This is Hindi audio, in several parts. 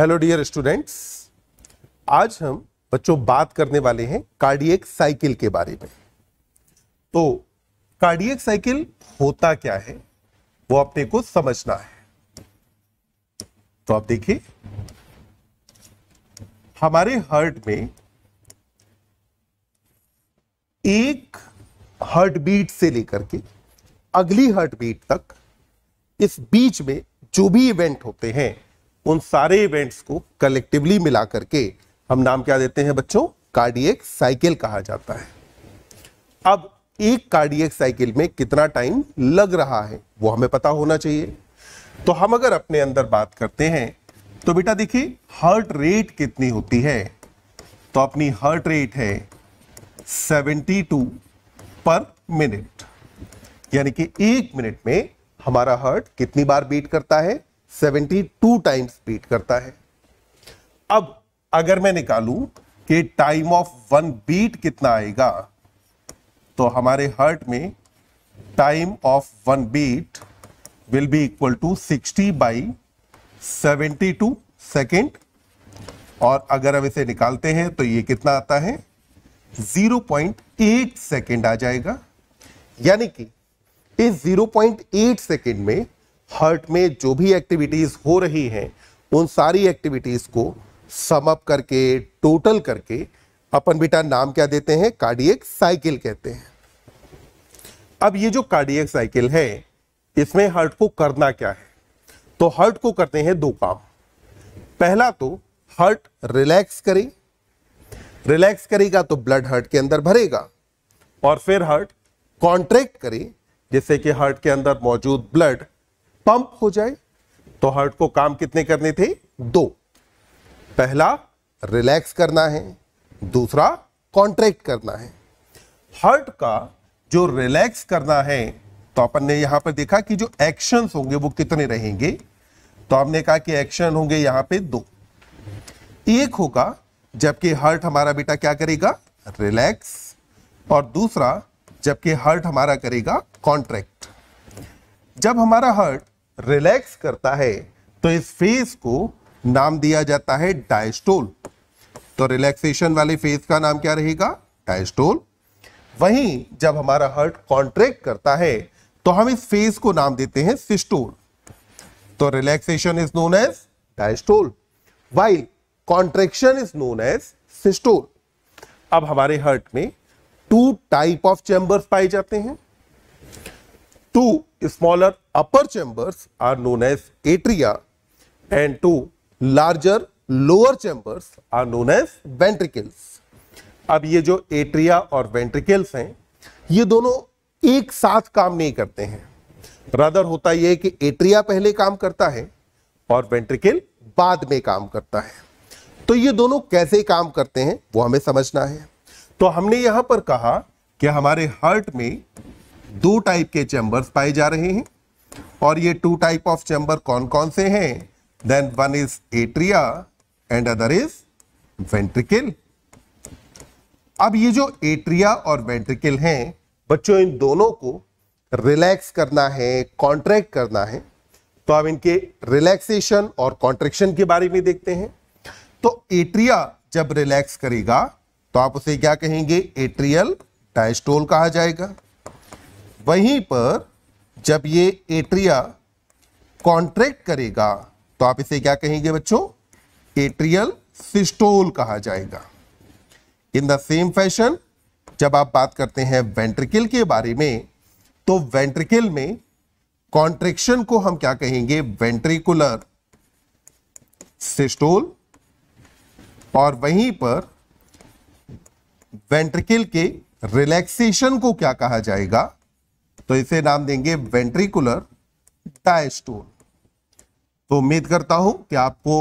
हेलो डियर स्टूडेंट्स आज हम बच्चों बात करने वाले हैं कार्डियक साइकिल के बारे में तो कार्डियक साइकिल होता क्या है वो अपने को समझना है तो आप देखिए हमारे हार्ट में एक हार्ट बीट से लेकर के अगली हार्ट बीट तक इस बीच में जो भी इवेंट होते हैं उन सारे इवेंट्स को कलेक्टिवली मिला करके हम नाम क्या देते हैं बच्चों कार्डियक साइकिल कहा जाता है अब एक कार्डियक साइकिल में कितना टाइम लग रहा है वो हमें पता होना चाहिए तो हम अगर अपने अंदर बात करते हैं तो बेटा देखिए हार्ट रेट कितनी होती है तो अपनी हार्ट रेट है 72 पर मिनट यानी कि एक मिनट में हमारा हार्ट कितनी बार बीट करता है 72 टाइम्स बीट करता है अब अगर मैं निकालूं कि टाइम ऑफ वन बीट कितना आएगा तो हमारे हर्ट में time of one beat will be equal to 60 by 72 second और अगर हम इसे निकालते हैं तो ये कितना आता है 0.8 सेकेंड आ जाएगा यानी कि इस 0.8 सेकेंड में हर्ट में जो भी एक्टिविटीज़ हो रही हैं उन सारी एक्टिविटीज़ को सम अप करके टोटल करके अपन बेटा नाम क्या देते हैं कार्डियक साइकिल कहते हैं अब ये जो कार्डियक साइकिल है इसमें हर्ट को करना क्या है तो हर्ट को करते हैं दो काम पहला तो हर्ट रिलैक्स करे रिलैक्स करेगा तो ब्लड हर्ट के अंदर भरेगा और फिर हर्ट कॉन्ट्रैक्ट करे जिससे कि हर्ट के अंदर मौजूद ब्लड पंप हो जाए तो हार्ट को काम कितने करने थे दो पहला रिलैक्स करना है दूसरा कॉन्ट्रैक्ट करना है हार्ट का जो रिलैक्स करना है तो अपन ने यहां पर देखा कि जो एक्शंस होंगे वो कितने रहेंगे तो हमने कहा कि एक्शन होंगे यहां पे दो एक होगा जबकि हार्ट हमारा बेटा क्या करेगा रिलैक्स और दूसरा जबकि हार्ट हमारा करेगा कॉन्ट्रैक्ट जब हमारा हार्ट रिलैक्स करता है तो इस फेज को नाम दिया जाता है डायस्टोल तो रिलैक्सेशन वाले फेज का नाम क्या रहेगा डायस्टोल वहीं जब हमारा हर्ट कॉन्ट्रैक्ट करता है तो हम इस फेज को नाम देते हैं सिस्टोल तो relaxation is known as diastole while contraction is known as systole अब हमारे हर्ट में टू टाइप ऑफ चैम्बर्स पाए जाते हैं two smaller upper chambers are known as atria and two larger lower chambers are known as ventricles. अब ये जो एट्रिया और वेंट्रिकल्स हैं ये दोनों एक साथ काम नहीं करते हैं रदर होता यह है कि एट्रिया पहले काम करता है और वेंट्रिकल बाद में काम करता है तो ये दोनों कैसे काम करते हैं वो हमें समझना है तो हमने यहां पर कहा कि हमारे हार्ट में दो टाइप के चैम्बर्स पाए जा रहे हैं और ये टू टाइप ऑफ चैम्बर कौन कौन से हैं then one is atria and other is ventricle अब ये जो एट्रिया और वेंट्रिकल हैं बच्चों इन दोनों को रिलैक्स करना है कॉन्ट्रैक्ट करना है तो अब इनके रिलैक्सेशन और कॉन्ट्रेक्शन के बारे में देखते हैं तो एट्रिया जब रिलैक्स करेगा तो आप उसे क्या कहेंगे एट्रियल डायस्टोल कहा जाएगा वहीं पर जब ये एट्रिया कॉन्ट्रैक्ट करेगा तो आप इसे क्या कहेंगे बच्चों एट्रियल सिस्टोल कहा जाएगा इन द सेम फैशन जब आप बात करते हैं वेंट्रिकल के बारे में तो वेंट्रिकल में कॉन्ट्रेक्शन को हम क्या कहेंगे वेंट्रिकुलर सिस्टोल और वहीं पर वेंट्रिकल के रिलैक्सेशन को क्या कहा जाएगा तो इसे नाम देंगे वेंट्रिकुलर डायस्टोल तो उम्मीद करता हूं कि आपको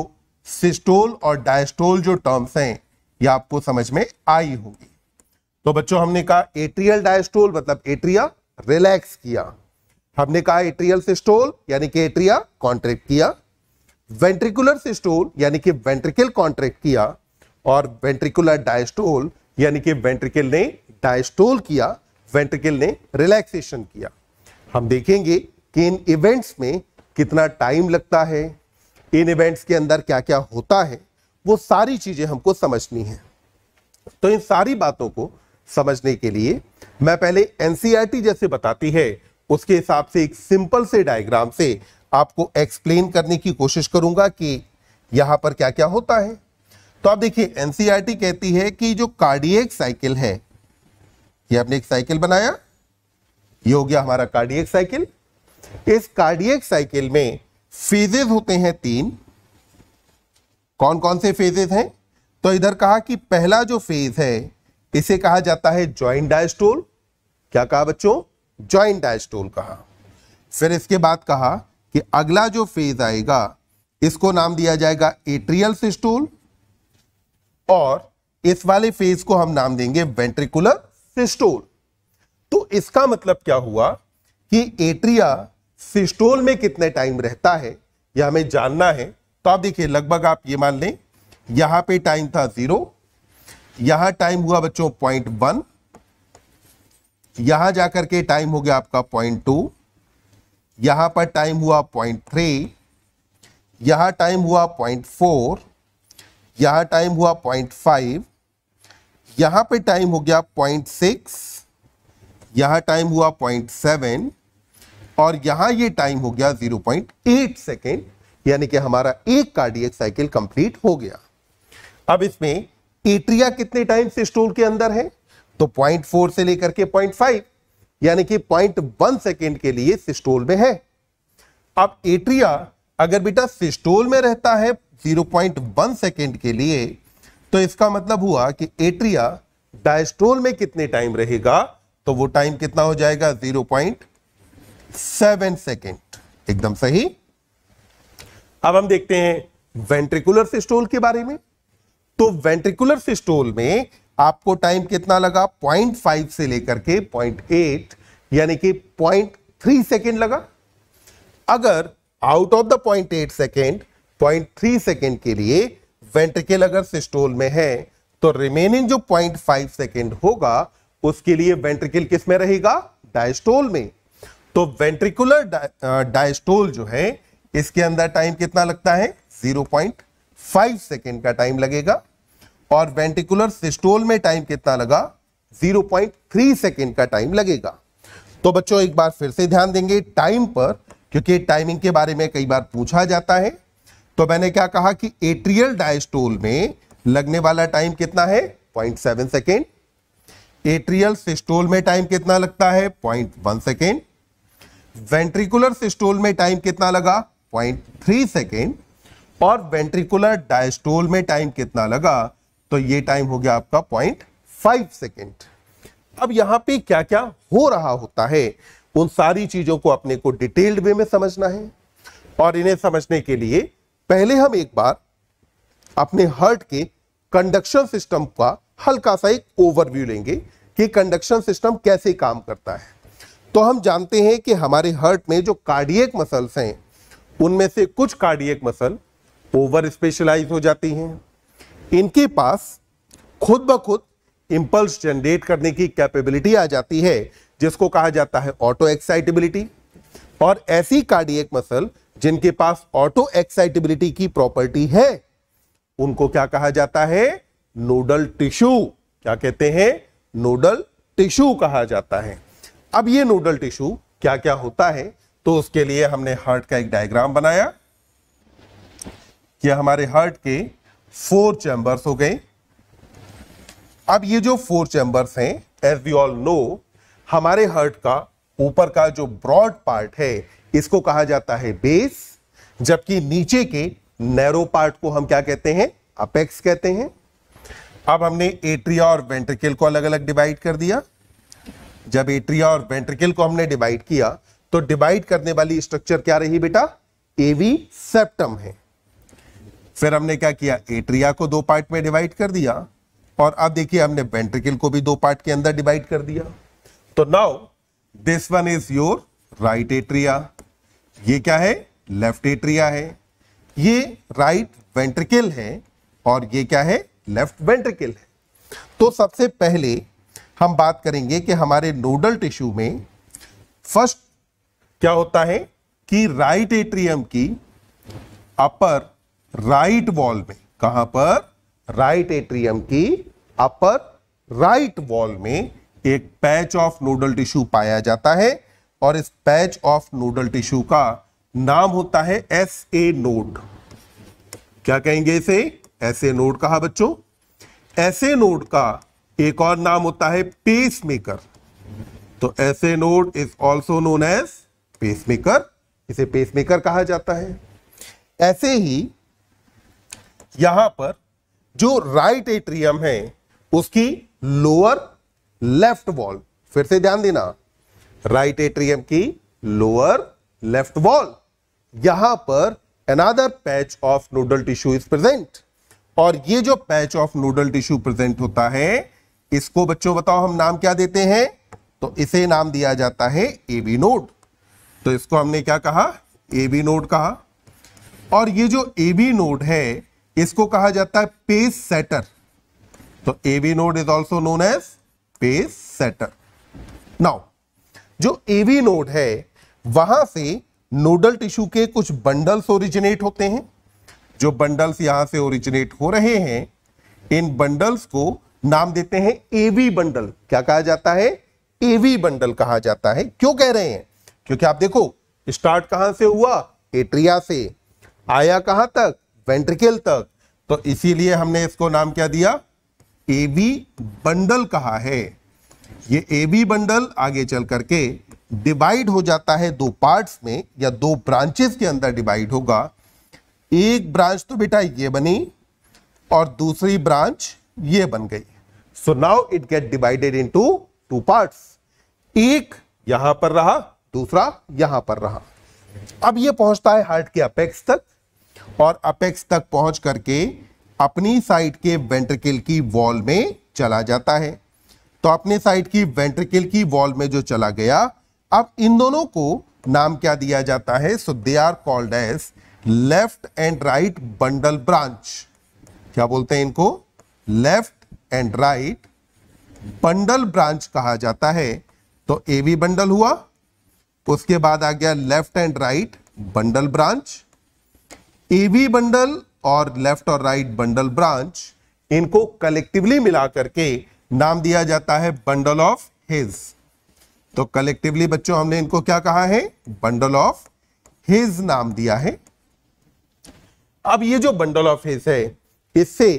सिस्टोल और डायस्टोल जो टर्म्स हैं ये आपको समझ में आई होगी तो बच्चों हमने कहा एट्रियल डायस्टोल मतलब एट्रिया रिलैक्स किया हमने कहा एट्रियल सिस्टोल यानी कि एट्रिया कॉन्ट्रैक्ट किया वेंट्रिकुलर सिस्टोल यानी कि वेंट्रिकल कॉन्ट्रैक्ट किया और वेंट्रिकुलर डायस्टोल यानी कि वेंट्रिकल ने डायस्टोल किया वेंट्रिकल ने रिलैक्सेशन किया हम देखेंगे कि इन इवेंट्स में कितना टाइम लगता है इन इवेंट्स के अंदर क्या क्या होता है वो सारी चीज़ें हमको समझनी है तो इन सारी बातों को समझने के लिए मैं पहले एन e जैसे बताती है उसके हिसाब से एक सिंपल से डायग्राम से आपको एक्सप्लेन करने की कोशिश करूंगा कि यहाँ पर क्या क्या होता है तो आप देखिए एन e कहती है कि जो कार्डियक साइकिल है ये आपने एक साइकिल बनाया ये हो गया हमारा कार्डियक साइकिल इस कार्डियक साइकिल में फेजेस होते हैं तीन कौन कौन से फेजेस हैं तो इधर कहा कि पहला जो फेज है इसे कहा जाता है ज्वाइंट डायस्टोल क्या कहा बच्चों ज्वाइंट डायस्टोल कहा फिर इसके बाद कहा कि अगला जो फेज आएगा इसको नाम दिया जाएगा एट्रियल सिस्टोल और इस वाले फेज को हम नाम देंगे वेंट्रिकुलर सिस्टोल तो इसका मतलब क्या हुआ कि एट्रिया सिस्टोल में कितने टाइम रहता है यह हमें जानना है तो आप देखिए लगभग आप ये मान लें यहां पे टाइम था जीरो यहां टाइम हुआ बच्चों पॉइंट वन यहां जाकर के टाइम हो गया आपका पॉइंट टू यहां पर टाइम हुआ पॉइंट थ्री यहां टाइम हुआ पॉइंट फोर यहां टाइम हुआ पॉइंट फाइव यहां पे टाइम हो गया पॉइंट सिक्स यहां टाइम हुआ पॉइंट सेवन और यहां ये टाइम हो गया जीरो पॉइंट एट सेकेंड यानी कि हमारा एक कार्डियक साइकिल कंप्लीट हो गया अब इसमें एट्रिया कितने टाइम से स्टोल के अंदर है तो पॉइंट फोर से लेकर के पॉइंट फाइव यानी कि पॉइंट वन सेकेंड के लिए सिस्टोल में है अब एट्रिया अगर बेटा सिस्टोल में रहता है जीरो पॉइंट वन सेकेंड के लिए तो इसका मतलब हुआ कि एट्रिया डायस्ट्रोल में कितने टाइम रहेगा तो वो टाइम कितना हो जाएगा 0.7 सेकेंड एकदम सही अब हम देखते हैं वेंट्रिकुलर सिस्टोल के बारे में तो वेंट्रिकुलर सिस्टोल में आपको टाइम कितना लगा 0.5 से लेकर के 0.8 यानी कि 0.3 सेकेंड लगा अगर out of the 0.8 second 0.3 second के लिए वेंट्रिकल अगर सिस्टोल में है तो रिमेनिंग जो 0.5 सेकेंड होगा उसके लिए वेंट्रिकल किस में रहेगा डायस्टोल में तो वेंट्रिकुलर डायस्टोल जो है इसके अंदर टाइम कितना लगता है 0.5 सेकेंड का टाइम लगेगा और वेंट्रिकुलर सिस्टोल में टाइम कितना लगा 0.3 सेकेंड का टाइम लगेगा तो बच्चों एक बार फिर से ध्यान देंगे टाइम पर क्योंकि टाइमिंग के बारे में कई बार पूछा जाता है तो मैंने क्या कहा कि एट्रियल डायस्टोल में लगने वाला टाइम कितना है 0.7 सेकेंड एट्रियल सिस्टोल में टाइम कितना लगता है 0.1 सेकेंड वेंट्रिकुलर सिस्टोल में टाइम कितना लगा 0.3 सेकेंड और वेंट्रिकुलर डायस्टोल में टाइम कितना लगा तो ये टाइम हो गया आपका 0.5 सेकेंड अब यहां पे क्या क्या हो रहा होता है उन सारी चीजों को अपने को डिटेल्ड वे में समझना है और इन्हें समझने के लिए पहले हम एक बार अपने हर्ट के कंडक्शन सिस्टम का हल्का सा एक ओवरव्यू लेंगे कि कंडक्शन सिस्टम कैसे काम करता है तो हम जानते हैं कि हमारे हर्ट में जो कार्डियक मसल्स हैं उनमें से कुछ कार्डियक मसल ओवर स्पेशलाइज हो जाती हैं इनके पास खुद ब खुद इंपल्स जनरेट करने की कैपेबिलिटी आ जाती है जिसको कहा जाता है ऑटो एक्साइटेबिलिटी और ऐसी कार्डियक मसल जिनके पास ऑटो एक्साइटेबिलिटी की प्रॉपर्टी है उनको क्या कहा जाता है नोडल टिश्यू क्या कहते हैं नोडल टिश्यू कहा जाता है अब ये नोडल टिश्यू क्या क्या होता है तो उसके लिए हमने हार्ट का एक डायग्राम बनाया कि हमारे हार्ट के फोर चैम्बर्स हो गए अब ये जो फोर चैम्बर्स हैं एज वी ऑल नो हमारे हार्ट का ऊपर का जो ब्रॉड पार्ट है इसको कहा जाता है बेस जबकि नीचे के नैरो पार्ट को हम क्या कहते हैं अपेक्स कहते हैं अब हमने एट्रिया और वेंट्रिकल को अलग अलग डिवाइड कर दिया जब एट्रिया और वेंट्रिकल को हमने डिवाइड किया तो डिवाइड करने वाली स्ट्रक्चर क्या रही बेटा एवी सेप्टम है फिर हमने क्या किया एट्रिया को दो पार्ट में डिवाइड कर दिया और अब देखिए हमने वेंट्रिकल को भी दो पार्ट के अंदर डिवाइड कर दिया तो now this one is your right atria ये क्या है लेफ्ट एट्रिया है ये राइट वेंट्रिकल है और ये क्या है लेफ्ट वेंट्रिकल है तो सबसे पहले हम बात करेंगे कि हमारे नोडल टिश्यू में फर्स्ट क्या होता है कि राइट एट्रियम की अपर राइट वॉल में कहां पर राइट एट्रियम की अपर राइट वॉल में एक पैच ऑफ नोडल टिश्यू पाया जाता है और इस पैच ऑफ नोडल टिश्यू का नाम होता है एस ए नोड क्या कहेंगे इसे ऐसे नोड कहा बच्चों ऐसे नोड का एक और नाम होता है पेस मेकर तो SA node is also known as pacemaker इसे पेस मेकर कहा जाता है ऐसे ही यहां पर जो राइट एट्रियम है उसकी लोअर लेफ्ट वॉल फिर से ध्यान देना राइट एट्रियम की लोअर लेफ्ट वॉल यहां पर another patch of nodal tissue is present और ये जो patch of nodal tissue present होता है इसको बच्चों बताओ हम नाम क्या देते हैं तो इसे नाम दिया जाता है एबी नोड तो इसको हमने क्या कहा एबी नोड कहा और ये जो एबी नोड है इसको कहा जाता है पेस सेटर तो AV node is also known as pacesetter now जो एवी नोड है वहां से नोडल टिश्यू के कुछ बंडल्स ओरिजिनेट होते हैं जो बंडल्स यहां से ओरिजिनेट हो रहे हैं इन बंडल्स को नाम देते हैं एवी बंडल क्या कहा जाता है एवी बंडल कहा जाता है क्यों कह रहे हैं क्योंकि आप देखो स्टार्ट कहां से हुआ एट्रिया से आया कहां तक वेंट्रिकल तक तो इसीलिए हमने इसको नाम क्या दिया एवी बंडल कहा है ये ए बी बंडल आगे चल करके डिवाइड हो जाता है दो पार्ट्स में या दो ब्रांचेस के अंदर डिवाइड होगा एक ब्रांच तो बेटा ये बनी और दूसरी ब्रांच ये बन गई so now it get divided into two parts एक यहां पर रहा दूसरा यहां पर रहा अब ये पहुंचता है हार्ट के अपेक्स तक और अपेक्स तक पहुंच करके अपनी साइड के वेंट्रिकल की वॉल में चला जाता है तो अपने साइड की वेंट्रिकल की वॉल में जो चला गया अब इन दोनों को नाम क्या दिया जाता है so they are called as left and right bundle branch क्या बोलते हैं इनको left and right bundle branch कहा जाता है तो ए बी बंडल हुआ उसके बाद आ गया left and right bundle branch A B bundle और लेफ्ट और राइट बंडल ब्रांच इनको कलेक्टिवली मिला करके नाम दिया जाता है बंडल ऑफ हिज तो कलेक्टिवली बच्चों हमने इनको क्या कहा है बंडल ऑफ हिज नाम दिया है अब ये जो बंडल ऑफ हिज है इससे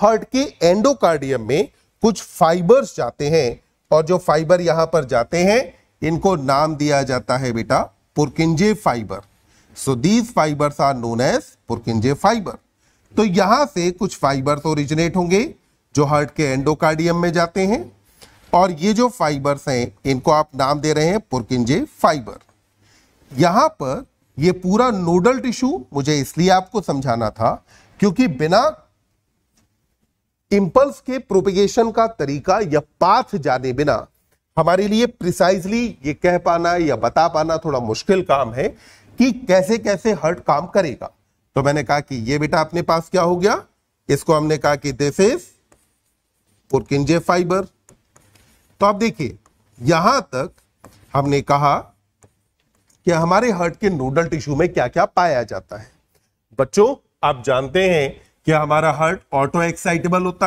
हर्ट के एंडोकार्डियम में कुछ फाइबर्स जाते हैं और जो फाइबर यहां पर जाते हैं इनको नाम दिया जाता है बेटा Purkinje fibre so these fibres are known as Purkinje fibre तो यहां से कुछ फाइबर्स ओरिजिनेट होंगे जो हार्ट के एंडोकार्डियम में जाते हैं और ये जो फाइबर्स हैं इनको आप नाम दे रहे हैं पुरकिंजे फाइबर यहां पर ये पूरा नोडल टिश्यू मुझे इसलिए आपको समझाना था क्योंकि बिना इंपल्स के प्रोपिगेशन का तरीका या पाथ जाने बिना हमारे लिए प्रिसाइजली ये कह पाना या बता पाना थोड़ा मुश्किल काम है कि कैसे कैसे हर्ट काम करेगा तो मैंने कहा कि ये बेटा अपने पास क्या हो गया इसको हमने कहा कि दिस इज पुरकिंजे फाइबर तो आप देखिए यहां तक हमने कहा कि हमारे हर्ट के नोडल टिश्यू में क्या क्या पाया जाता है बच्चों आप जानते हैं कि हमारा हर्ट ऑटो एक्साइटेबल होता है